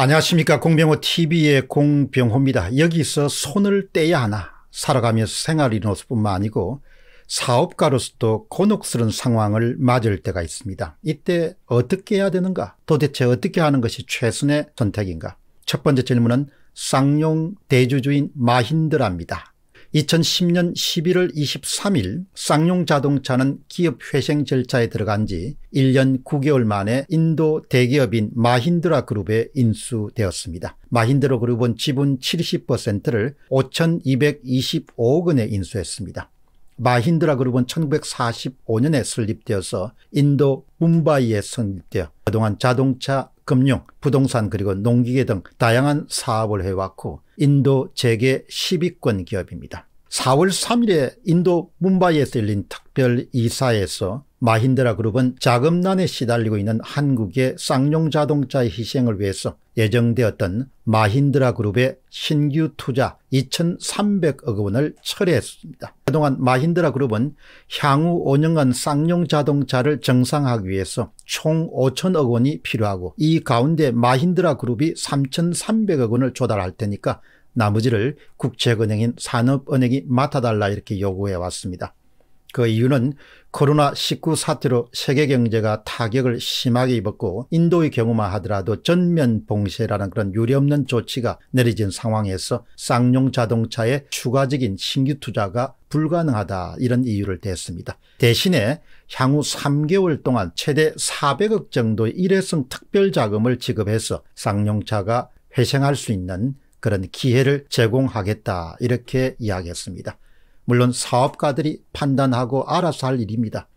안녕하십니까 공병호 TV의 공병호입니다. 여기서 손을 떼야 하나 살아가면서 생활인으로서 뿐만 아니고 사업가로서도 곤혹스런 상황을 맞을 때가 있습니다. 이때 어떻게 해야 되는가 도대체 어떻게 하는 것이 최선의 선택인가 첫 번째 질문은 쌍용 대주주인 마힌드라니다 2010년 11월 23일 쌍용자동차는 기업 회생 절차에 들어간 지 1년 9개월 만에 인도 대기업인 마힌드라 그룹에 인수되었습니다. 마힌드라 그룹은 지분 70%를 5,225억 원에 인수했습니다. 마힌드라 그룹은 1945년에 설립되어서 인도 문바이에 설립되어 그동안 자동차 금융, 부동산 그리고 농기계 등 다양한 사업을 해왔고 인도 재계 10위권 기업입니다. 4월 3일에 인도 문바이에서 열린 특별 이사에서 마힌드라 그룹은 자금난에 시달리고 있는 한국의 쌍용 자동차의 희생을 위해서 예정되었던 마힌드라 그룹의 신규 투자 2,300억 원을 철회했습니다. 그동안 마힌드라 그룹은 향후 5년간 쌍용 자동차를 정상화하기 위해서 총 5천억 원이 필요하고 이 가운데 마힌드라 그룹이 3,300억 원을 조달할 테니까 나머지를 국책은행인 산업은행이 맡아달라 이렇게 요구해 왔습니다. 그 이유는 코로나19 사태로 세계 경제가 타격을 심하게 입었고 인도의 경우만 하더라도 전면 봉쇄라는 그런 유례없는 조치가 내려진 상황에서 쌍용 자동차의 추가적인 신규 투자가 불가능하다 이런 이유를 댔습니다. 대신에 향후 3개월 동안 최대 400억 정도의 일회성 특별 자금을 지급해서 쌍용차가 회생할 수 있는 그런 기회를 제공하겠다 이렇게 이야기했습니다. 물론 사업가들이 판단하고 알아서 할 일입니다.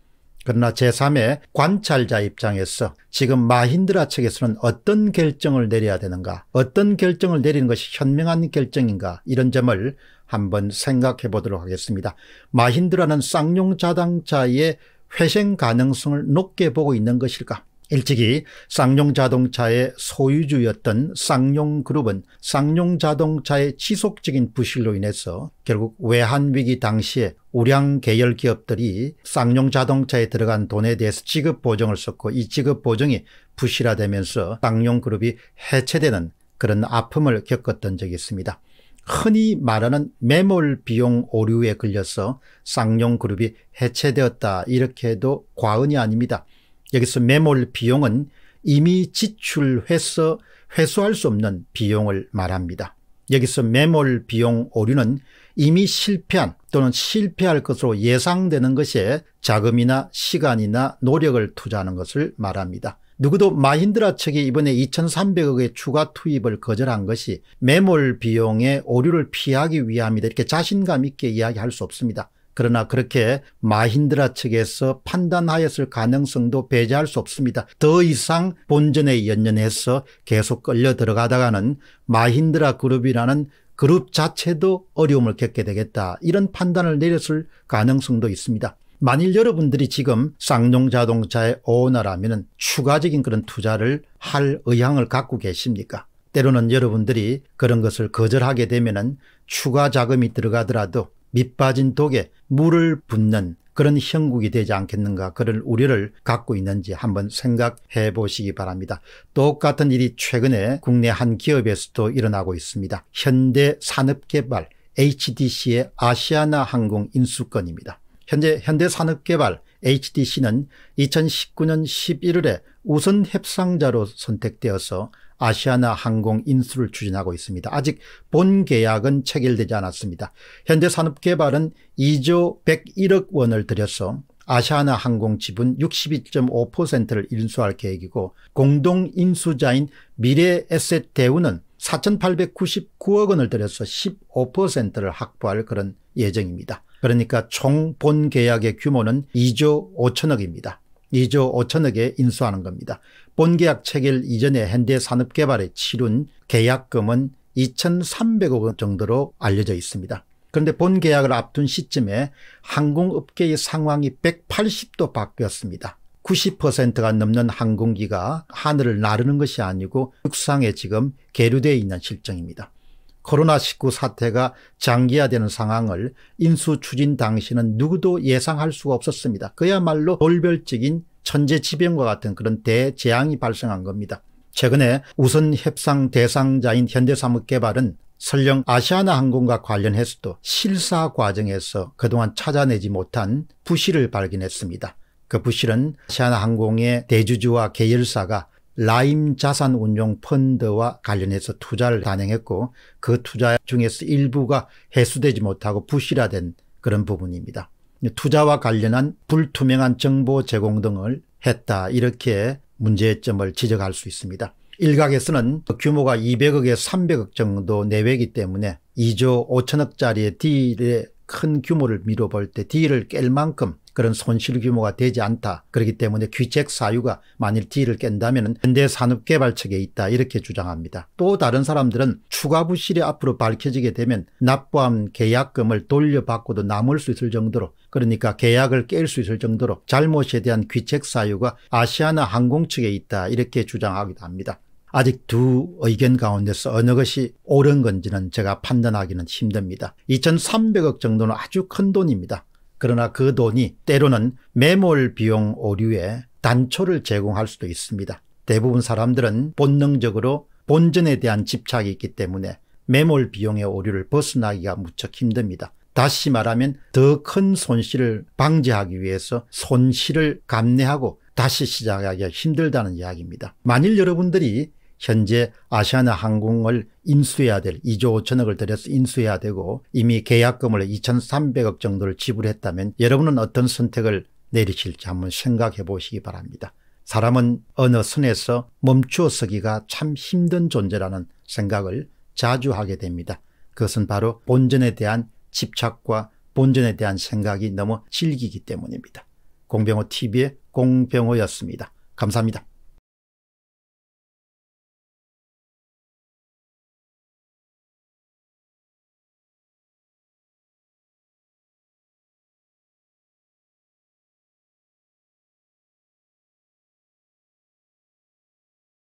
그러나 제3의 관찰자 입장에서 지금 마힌드라 측에서는 어떤 결정을 내려야 되는가 어떤 결정을 내리는 것이 현명한 결정인가 이런 점을 한번 생각해 보도록 하겠습니다. 마힌드라는 쌍용 자당차의 회생 가능성을 높게 보고 있는 것일까 일찍이 쌍용자동차의 소유주였던 쌍용그룹은 쌍용자동차의 지속적인 부실로 인해서 결국 외환위기 당시에 우량 계열 기업들이 쌍용자동차에 들어간 돈에 대해서 지급보정을 썼고 이 지급보정이 부실화되면서 쌍용그룹이 해체되는 그런 아픔을 겪었던 적이 있습니다. 흔히 말하는 매몰 비용 오류에 걸려서 쌍용그룹이 해체되었다 이렇게 해도 과언이 아닙니다. 여기서 매몰 비용은 이미 지출해서 회수할 수 없는 비용을 말합니다. 여기서 매몰 비용 오류는 이미 실패한 또는 실패할 것으로 예상되는 것에 자금이나 시간이나 노력을 투자하는 것을 말합니다. 누구도 마힌드라 측이 이번에 2,300억의 추가 투입을 거절한 것이 매몰 비용의 오류를 피하기 위함이다. 이렇게 자신감 있게 이야기할 수 없습니다. 그러나 그렇게 마힌드라 측에서 판단하였을 가능성도 배제할 수 없습니다. 더 이상 본전에 연연해서 계속 끌려 들어가다가는 마힌드라 그룹이라는 그룹 자체도 어려움을 겪게 되겠다. 이런 판단을 내렸을 가능성도 있습니다. 만일 여러분들이 지금 쌍용자동차에 오너라면 추가적인 그런 투자를 할 의향을 갖고 계십니까? 때로는 여러분들이 그런 것을 거절하게 되면 추가 자금이 들어가더라도 밑빠진 독에 물을 붓는 그런 형국이 되지 않겠는가 그런 우려를 갖고 있는지 한번 생각해 보시기 바랍니다. 똑같은 일이 최근에 국내 한 기업에서도 일어나고 있습니다. 현대산업개발 HDC의 아시아나 항공 인수권입니다. 현재 현대산업개발 HDC는 2019년 11월에 우선 협상자로 선택되어서 아시아나 항공 인수를 추진하고 있습니다. 아직 본 계약은 체결되지 않았습니다. 현대산업개발은 2조 101억 원을 들여서 아시아나 항공 지분 62.5%를 인수할 계획이고 공동 인수자인 미래에셋대우는 4,899억 원을 들여서 15%를 확보할 그런 예정입니다. 그러니까 총 본 계약의 규모는 2조 5천억입니다. 2조 5천억에 인수하는 겁니다. 본계약 체결 이전에 현대산업개발에 치룬 계약금은 2,300억 원 정도로 알려져 있습니다. 그런데 본계약을 앞둔 시점에 항공업계의 상황이 180도 바뀌었습니다. 90%가 넘는 항공기가 하늘을 나르는 것이 아니고 육상에 지금 계류되어 있는 실정입니다. 코로나19 사태가 장기화되는 상황을 인수 추진 당시는 누구도 예상할 수가 없었습니다. 그야말로 돌별적인 천재지변과 같은 그런 대재앙이 발생한 겁니다. 최근에 우선 협상 대상자인 현대사무개발은 설령 아시아나 항공과 관련해서도 실사 과정에서 그동안 찾아내지 못한 부실을 발견했습니다. 그 부실은 아시아나 항공의 대주주와 계열사가 라임 자산운용 펀드와 관련해서 투자를 단행했고 그 투자 중에서 일부가 해수되지 못하고 부실화된 그런 부분입니다. 투자와 관련한 불투명한 정보 제공 등을 했다 이렇게 문제점을 지적할 수 있습니다. 일각에서는 규모가 200억에서 300억 정도 내외이기 때문에 2조 5천억짜리의 딜의 큰 규모를 미뤄볼 때 딜을 깰 만큼 그런 손실 규모가 되지 않다. 그렇기 때문에 귀책 사유가 만일 뒤를 깬다면 현대 산업개발 측에 있다 이렇게 주장합니다. 또 다른 사람들은 추가 부실이 앞으로 밝혀지게 되면 납부한 계약금을 돌려받고도 남을 수 있을 정도로 그러니까 계약을 깰 수 있을 정도로 잘못에 대한 귀책 사유가 아시아나 항공 측에 있다 이렇게 주장하기도 합니다. 아직 두 의견 가운데서 어느 것이 옳은 건지는 제가 판단하기는 힘듭니다. 2300억 정도는 아주 큰 돈입니다. 그러나 그 돈이 때로는 매몰 비용 오류에 단초를 제공할 수도 있습니다. 대부분 사람들은 본능적으로 본전에 대한 집착이 있기 때문에 매몰 비용의 오류를 벗어나기가 무척 힘듭니다. 다시 말하면 더 큰 손실을 방지하기 위해서 손실을 감내하고 다시 시작하기가 힘들다는 이야기입니다. 만일 여러분들이 현재 아시아나 항공을 인수해야 될 2조 5천억을 들여서 인수해야 되고 이미 계약금을 2,300억 정도를 지불했다면 여러분은 어떤 선택을 내리실지 한번 생각해 보시기 바랍니다. 사람은 어느 선에서 멈추어 서기가 참 힘든 존재라는 생각을 자주 하게 됩니다. 그것은 바로 본전에 대한 집착과 본전에 대한 생각이 너무 질기기 때문입니다. 공병호 TV의 공병호였습니다. 감사합니다.